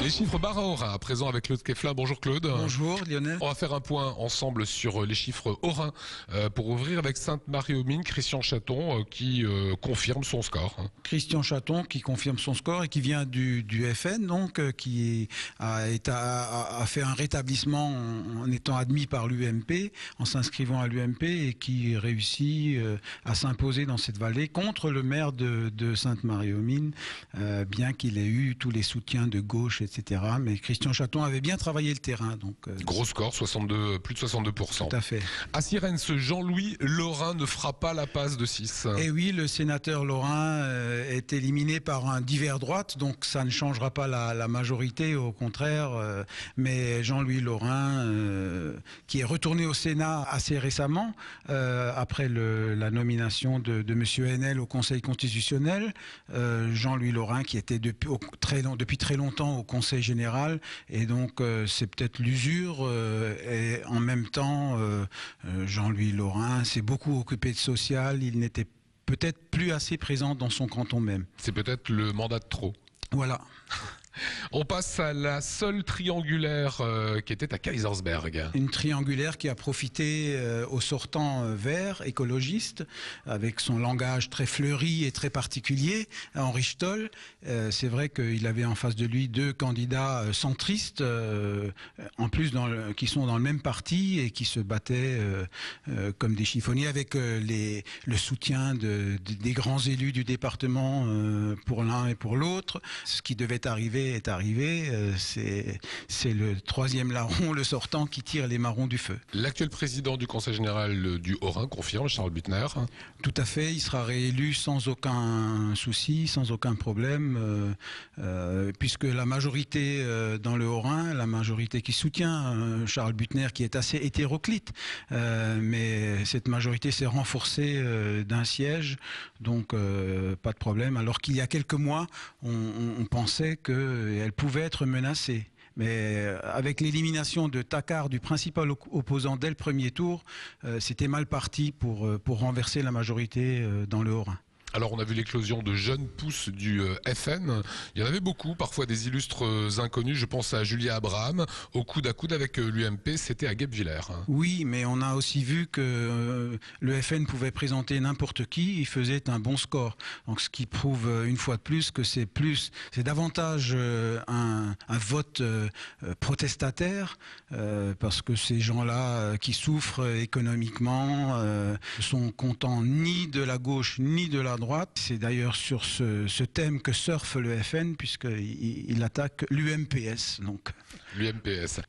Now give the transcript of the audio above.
Les chiffres barres à présent avec Claude Kefla. Bonjour Claude. Bonjour Lionel. On va faire un point ensemble sur euh, les chiffres Orin euh, pour ouvrir avec Sainte-Marie-aux-Mines, Christian Chaton euh, qui confirme son score. Hein. Christian Chaton qui confirme son score et qui vient du, FN donc qui a, est fait un rétablissement en, étant admis par l'UMP, en s'inscrivant à l'UMP et qui réussit à s'imposer dans cette vallée contre le maire de, Sainte-Marie-aux-Mines, bien qu'il ait eu tous les soutiens de gauche et etc. Mais Christian Chaton avait bien travaillé le terrain. Donc, euh, Gros score, 62, plus de 62%. Tout à fait. À Sirens, Jean-Louis Laurin ne fera pas la passe de 6. Eh oui, le sénateur Laurin euh, est éliminé par un divers droite, donc ça ne changera pas la, majorité, au contraire. Euh, mais Jean-Louis Laurin, qui est retourné au Sénat assez récemment, après la nomination de, de M. Henel au Conseil constitutionnel, Jean-Louis Laurin, qui était depuis, très long, depuis très longtemps au Conseil conseil général. Et donc, euh, c'est peut-être l'usure. Euh, et en même temps, euh, Jean-Louis Laurin s'est beaucoup occupé de social. Il n'était peut-être plus assez présent dans son canton même. C'est peut-être le mandat de trop. Voilà. On passe à la seule triangulaire euh, qui était à Kaisersberg. Une triangulaire qui a profité euh, au sortant euh, vert, écologiste avec son langage très fleuri et très particulier, Henri Stoll. C'est vrai qu'il avait en face de lui deux candidats centristes, en plus qui sont dans le même parti et qui se battaient comme des chiffonniers avec le soutien des grands élus du département pour l'un et pour l'autre, ce qui devait arriver est arrivé, euh, c'est le troisième larron, le sortant, qui tire les marrons du feu. L'actuel président du Conseil général euh, du Haut-Rhin confirme, Charles Butner Tout à fait, il sera réélu sans aucun souci, sans aucun problème, euh, puisque la majorité dans le Haut-Rhin, la majorité qui soutient Charles Butner qui est assez hétéroclite, mais cette majorité s'est renforcée d'un siège, donc pas de problème. Alors qu'il y a quelques mois, on pensait que euh, elle pouvait être menacée. Mais euh, avec l'élimination de Takar, du principal opposant dès le premier tour, euh, c'était mal parti pour, pour renverser la majorité dans le Haut-Rhin. Alors on a vu l'éclosion de jeunes pousses du euh, FN. Il y en avait beaucoup, parfois des illustres euh, inconnus. Je pense à Julia Abraham, au coude à coude avec euh, l'UMP, c'était à Guebwiller. Oui, mais on a aussi vu que le FN pouvait présenter n'importe qui, il faisait un bon score. Donc ce qui prouve une fois de plus que c'est plus, c'est davantage un, un, vote protestataire, parce que ces gens-là qui souffrent économiquement sont contents ni de la gauche ni de la droite. C'est d'ailleurs sur ce, thème que surfe le FN puisqu'il il attaque l'UMPS. Donc. L'UMPS.